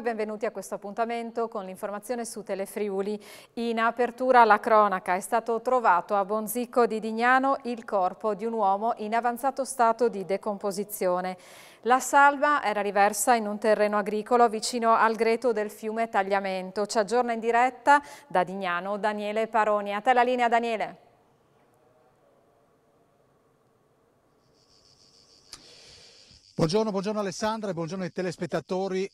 e benvenuti a questo appuntamento con l'informazione su Telefriuli. In apertura alla cronaca è stato trovato a Bonzicco di Dignano il corpo di un uomo in avanzato stato di decomposizione. La salva era riversa in un terreno agricolo vicino al greto del fiume Tagliamento. Ci aggiorna in diretta da Dignano Daniele Paroni. A te la linea Daniele. Buongiorno, buongiorno Alessandra e buongiorno ai telespettatori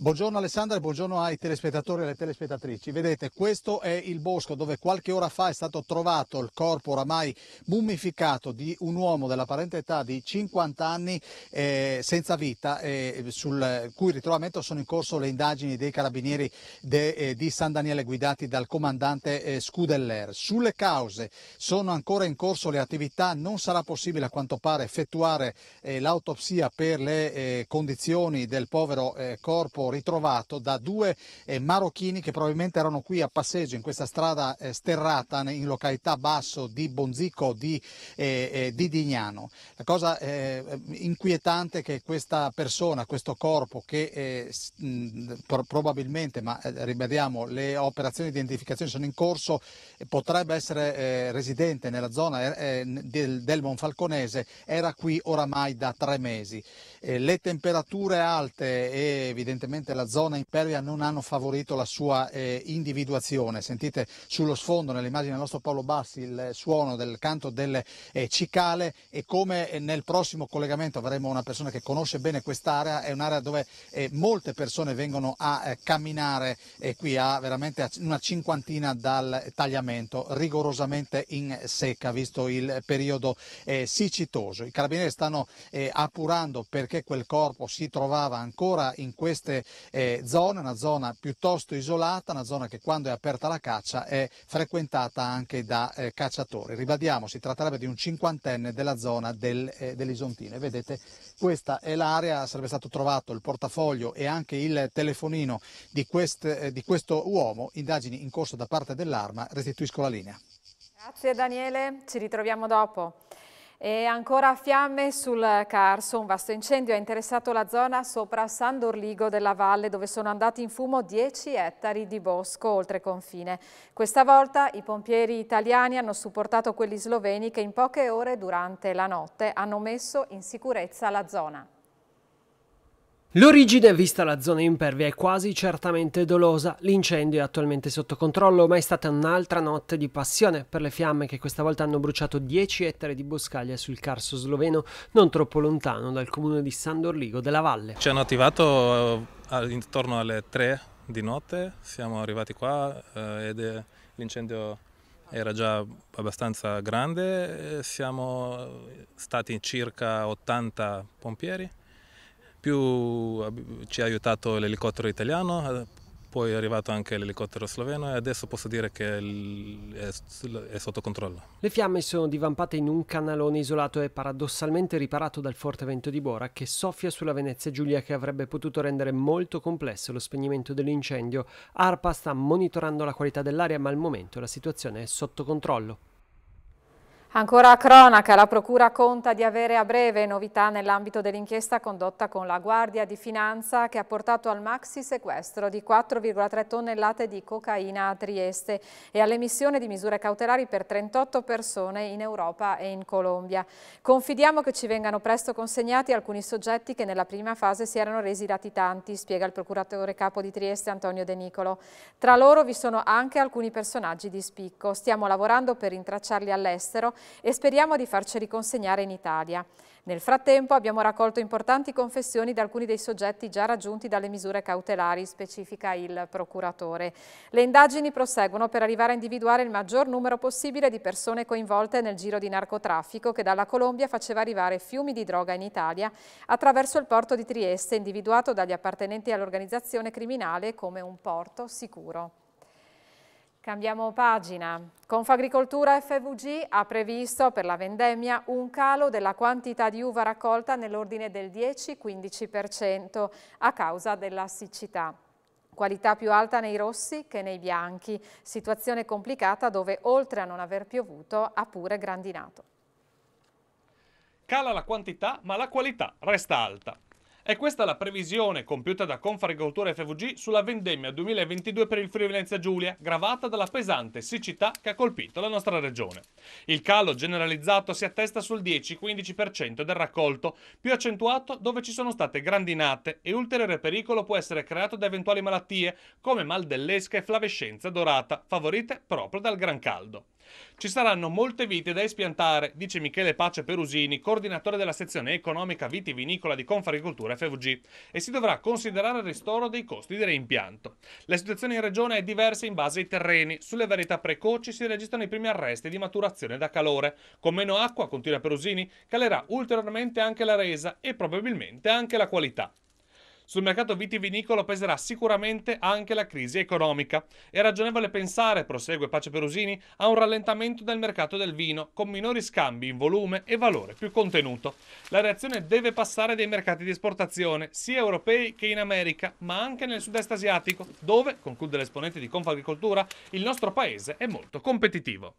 Buongiorno Alessandra e buongiorno ai telespettatori e alle telespettatrici. Vedete, questo è il bosco dove qualche ora fa è stato trovato il corpo oramai mummificato di un uomo dell'apparente età di 50 anni eh, senza vita, eh, sul cui ritrovamento sono in corso le indagini dei carabinieri de, eh, di San Daniele guidati dal comandante eh, Scudeller. Sulle cause sono ancora in corso le attività, non sarà possibile a quanto pare effettuare eh, l'autopsia per le eh, condizioni del povero corpo ritrovato da due eh, marocchini che probabilmente erano qui a passeggio in questa strada eh, sterrata in località Basso di Bonzico di, eh, eh di Dignano. La cosa eh, inquietante è che questa persona, questo corpo che eh, mh, pro probabilmente, ma ribadiamo, le operazioni di identificazione sono in corso, potrebbe essere residente nella zona del, del Monfalconese, era qui oramai da tre mesi. le temperature alte e evidentemente sicuramente la zona impervia non hanno favorito la sua eh, individuazione. Sentite sullo sfondo, nell'immagine del nostro Paolo Bassi, il suono del canto delle eh, cicale e come eh, nel prossimo collegamento avremo una persona che conosce bene quest'area, è un'area dove eh, molte persone vengono a eh, camminare qui a veramente una cinquantina dal tagliamento, rigorosamente in secca, visto il periodo eh, siccitoso. I carabinieri stanno appurando perché quel corpo si trovava ancora in queste eh, zona, una zona piuttosto isolata, una zona che quando è aperta la caccia è frequentata anche da eh, cacciatori. Ribadiamo, si tratterebbe di un cinquantenne della zona del, eh, dell'Isontino e vedete questa è l'area, sarebbe stato trovato il portafoglio e anche il telefonino di, quest, eh, di questo uomo, indagini in corso da parte dell'arma, restituisco la linea. Grazie Daniele, ci ritroviamo dopo. E ancora fiamme sul Carso, un vasto incendio ha interessato la zona sopra San Dorligo della Valle dove sono andati in fumo 10 ettari di bosco oltre confine. Questa volta i pompieri italiani hanno supportato quelli sloveni che in poche ore durante la notte hanno messo in sicurezza la zona. L'origine, vista la zona impervia, è quasi certamente dolosa. L'incendio è attualmente sotto controllo, ma è stata un'altra notte di passione per le fiamme che questa volta hanno bruciato 10 ettari di boscaglia sul Carso sloveno, non troppo lontano dal comune di San Dorligo della Valle. Ci hanno attivato eh, intorno alle 3 di notte, siamo arrivati qua eh, ed l'incendio era già abbastanza grande, siamo stati circa 80 pompieri più ci ha aiutato l'elicottero italiano, eh, poi è arrivato anche l'elicottero sloveno e adesso posso dire che è sotto controllo. Le fiamme sono divampate in un canalone isolato e paradossalmente riparato dal forte vento di Bora che soffia sulla Venezia Giulia che avrebbe potuto rendere molto complesso lo spegnimento dell'incendio. ARPA sta monitorando la qualità dell'aria ma al momento la situazione è sotto controllo. Ancora a cronaca, la Procura conta di avere a breve novità nell'ambito dell'inchiesta condotta con la Guardia di Finanza che ha portato al maxi sequestro di 4,3 tonnellate di cocaina a Trieste e all'emissione di misure cautelari per 38 persone in Europa e in Colombia. Confidiamo che ci vengano presto consegnati alcuni soggetti che nella prima fase si erano resi latitanti, spiega il procuratore capo di Trieste Antonio De Nicolo. Tra loro vi sono anche alcuni personaggi di spicco. Stiamo lavorando per rintracciarli all'estero e speriamo di farci riconsegnare in Italia. Nel frattempo abbiamo raccolto importanti confessioni da alcuni dei soggetti già raggiunti dalle misure cautelari, specifica il procuratore. Le indagini proseguono per arrivare a individuare il maggior numero possibile di persone coinvolte nel giro di narcotraffico che dalla Colombia faceva arrivare fiumi di droga in Italia attraverso il porto di Trieste, individuato dagli appartenenti all'organizzazione criminale come un porto sicuro. Cambiamo pagina. Confagricoltura FVG ha previsto per la vendemmia un calo della quantità di uva raccolta nell'ordine del 10-15% a causa della siccità. Qualità più alta nei rossi che nei bianchi, situazione complicata dove oltre a non aver piovuto ha pure grandinato. Cala la quantità ma la qualità resta alta. È questa la previsione compiuta da Confagricoltura FVG sulla vendemmia 2022 per il Friuli Venezia Giulia, gravata dalla pesante siccità che ha colpito la nostra regione. Il calo generalizzato si attesta sul 10-15% del raccolto, più accentuato dove ci sono state grandinate e ulteriore pericolo può essere creato da eventuali malattie come mal dell'esca e flavescenza dorata, favorite proprio dal gran caldo. Ci saranno molte vite da espiantare, dice Michele Pace Perusini, coordinatore della sezione economica vitivinicola di Confagricoltura FVG, e si dovrà considerare il ristoro dei costi di reimpianto. La situazione in regione è diversa in base ai terreni. Sulle varietà precoci si registrano i primi arresti di maturazione da calore. Con meno acqua, continua Perusini, calerà ulteriormente anche la resa e probabilmente anche la qualità. Sul mercato vitivinicolo peserà sicuramente anche la crisi economica. È ragionevole pensare, prosegue Pace Perusini, a un rallentamento del mercato del vino, con minori scambi in volume e valore più contenuto. La reazione deve passare dai mercati di esportazione, sia europei che in America, ma anche nel sud-est asiatico, dove, conclude l'esponente di Confagricoltura, il nostro paese è molto competitivo.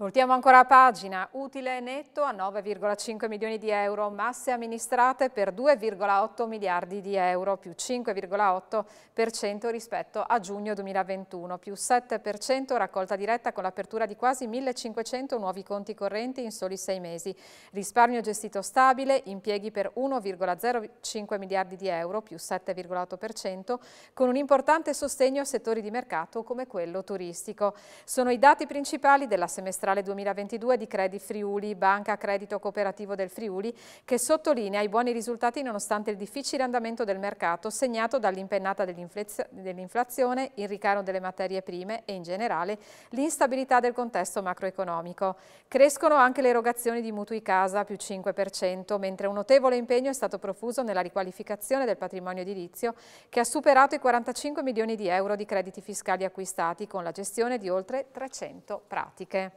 Voltiamo ancora a pagina, utile netto a 9,5 milioni di euro, masse amministrate per 2,8 miliardi di euro, più 5,8% rispetto a giugno 2021, più 7% raccolta diretta con l'apertura di quasi 1.500 nuovi conti correnti in soli sei mesi, risparmio gestito stabile, impieghi per 1,05 miliardi di euro, più 7,8%, con un importante sostegno a settori di mercato come quello turistico. Sono i dati principali della semestrale trimestrale 2022 di Credit Friuli, banca credito cooperativo del Friuli, che sottolinea i buoni risultati nonostante il difficile andamento del mercato segnato dall'impennata dell'inflazione, il ricaro delle materie prime e in generale l'instabilità del contesto macroeconomico. Crescono anche le erogazioni di mutui casa più 5%, mentre un notevole impegno è stato profuso nella riqualificazione del patrimonio edilizio che ha superato i 45 milioni di euro di crediti fiscali acquistati con la gestione di oltre 300 pratiche.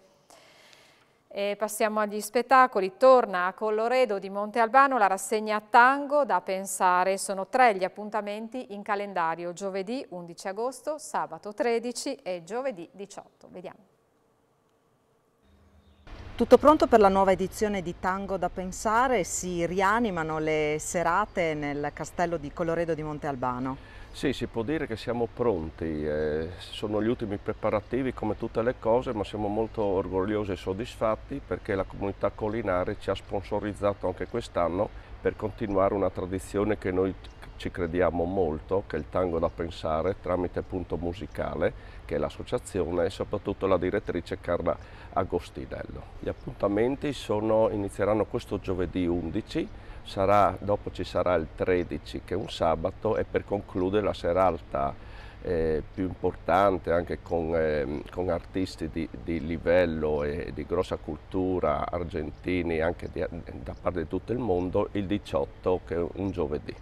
E passiamo agli spettacoli, torna a Colloredo di Monte Albano la rassegna Tango da pensare, sono tre gli appuntamenti in calendario, giovedì 11 agosto, sabato 13 e giovedì 18, vediamo. Tutto pronto per la nuova edizione di Tango da pensare, si rianimano le serate nel castello di Colloredo di Monte Albano. Sì, si può dire che siamo pronti, eh, sono gli ultimi preparativi come tutte le cose, ma siamo molto orgogliosi e soddisfatti perché la comunità collinare ci ha sponsorizzato anche quest'anno per continuare una tradizione che noi ci crediamo molto, che è il tango da pensare, tramite Punto Musicale, che è l'associazione, e soprattutto la direttrice Carla Agostinello. Gli appuntamenti sono, inizieranno questo giovedì 11 sarà, dopo ci sarà il 13 che è un sabato e per concludere la serata eh, più importante anche con, eh, con artisti di, di, livello e di grossa cultura argentini anche di, da parte di tutto il mondo il 18 che è un giovedì.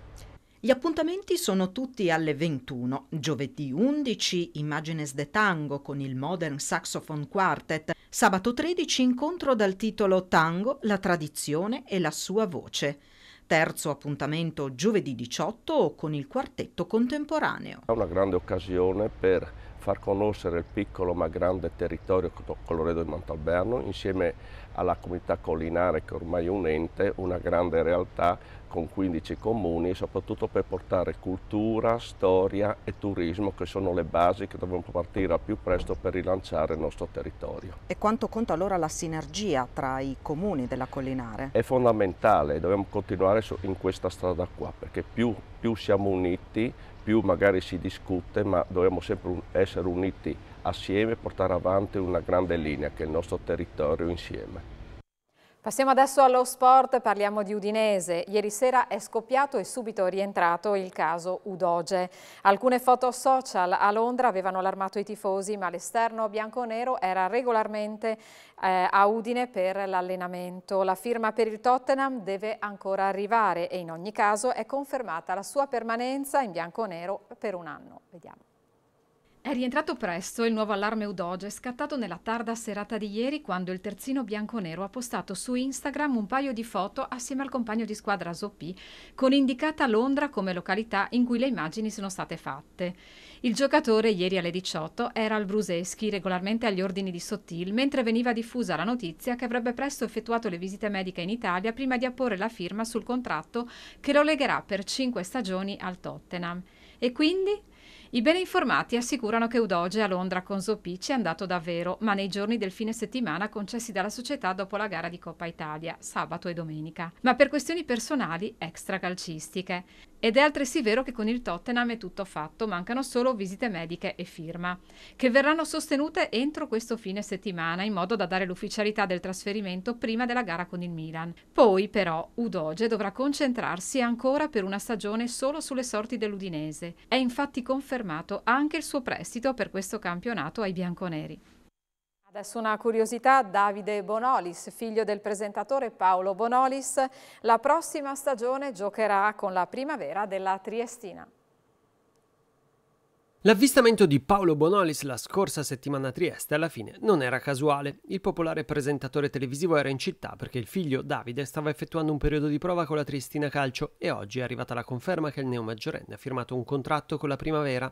Gli appuntamenti sono tutti alle 21, giovedì 11 Imagines de Tango con il Modern Saxophone Quartet, sabato 13 incontro dal titolo Tango, la tradizione e la sua voce. Terzo appuntamento giovedì 18 con il quartetto contemporaneo. È una grande occasione per far conoscere il piccolo ma grande territorio coloredo di Montalberno insieme alla comunità collinare che ormai è un ente, una grande realtà con 15 comuni, soprattutto per portare cultura, storia e turismo, che sono le basi che dobbiamo partire al più presto per rilanciare il nostro territorio. E quanto conta allora la sinergia tra i comuni della collinare? È fondamentale, dobbiamo continuare in questa strada qua, perché più, più siamo uniti, più magari si discute, ma dobbiamo sempre essere uniti assieme e portare avanti una grande linea che è il nostro territorio insieme. Passiamo adesso allo sport, parliamo di Udinese. Ieri sera è scoppiato e subito rientrato il caso Udoge. Alcune foto social a Londra avevano allarmato i tifosi, ma l'esterno bianco-nero era regolarmente eh, a Udine per l'allenamento. La firma per il Tottenham deve ancora arrivare e in ogni caso è confermata la sua permanenza in bianco-nero per un anno. Vediamo. È rientrato presto il nuovo allarme Udoge scattato nella tarda serata di ieri quando il terzino bianconero ha postato su Instagram un paio di foto assieme al compagno di squadra Zoppi con indicata Londra come località in cui le immagini sono state fatte. Il giocatore ieri alle 18 era al Bruseschi regolarmente agli ordini di Sottil mentre veniva diffusa la notizia che avrebbe presto effettuato le visite mediche in Italia prima di apporre la firma sul contratto che lo legherà per 5 stagioni al Tottenham. E quindi? I ben informati assicurano che Udoge a Londra con ci è andato davvero, ma nei giorni del fine settimana concessi dalla società dopo la gara di Coppa Italia, sabato e domenica, ma per questioni personali extra calcistiche. Ed è altresì vero che con il Tottenham è tutto fatto, mancano solo visite mediche e firma, che verranno sostenute entro questo fine settimana in modo da dare l'ufficialità del trasferimento prima della gara con il Milan. Poi però Udoge dovrà concentrarsi ancora per una stagione solo sulle sorti dell'Udinese. È infatti confermato anche il suo prestito per questo campionato ai bianconeri. Adesso una curiosità, Davide Bonolis, figlio del presentatore Paolo Bonolis, la prossima stagione giocherà con la primavera della Triestina. L'avvistamento di Paolo Bonolis la scorsa settimana a Trieste alla fine non era casuale. Il popolare presentatore televisivo era in città perché il figlio Davide stava effettuando un periodo di prova con la Triestina Calcio e oggi è arrivata la conferma che il neomaggiorenne ha firmato un contratto con la Primavera.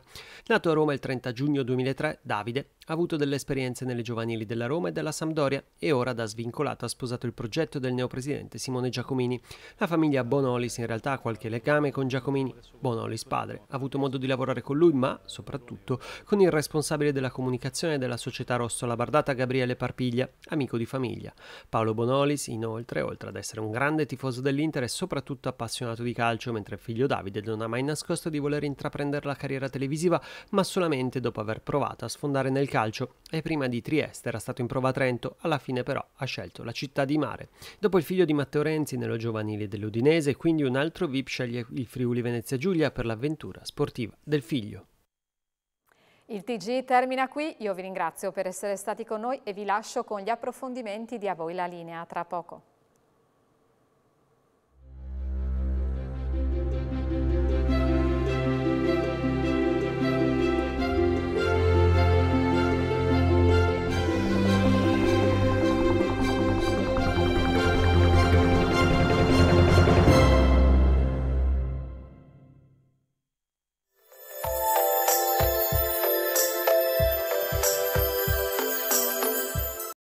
Nato a Roma il 30 giugno 2003, Davide ha avuto delle esperienze nelle giovanili della Roma e della Sampdoria e ora da svincolato ha sposato il progetto del neopresidente Simone Giacomini. La famiglia Bonolis in realtà ha qualche legame con Giacomini. Bonolis padre ha avuto modo di lavorare con lui ma soprattutto con il responsabile della comunicazione della società Rossola Bardata Gabriele Parpiglia, amico di famiglia. Paolo Bonolis, inoltre, oltre ad essere un grande tifoso dell'Inter, è soprattutto appassionato di calcio, mentre il figlio Davide non ha mai nascosto di voler intraprendere la carriera televisiva, ma solamente dopo aver provato a sfondare nel calcio e prima di Trieste era stato in prova a Trento, alla fine però ha scelto la città di mare. Dopo il figlio di Matteo Renzi nello giovanile dell'Udinese, quindi un altro VIP sceglie il Friuli Venezia Giulia per l'avventura sportiva del figlio. Il TG termina qui, io vi ringrazio per essere stati con noi e vi lascio con gli approfondimenti di A voi la linea tra poco.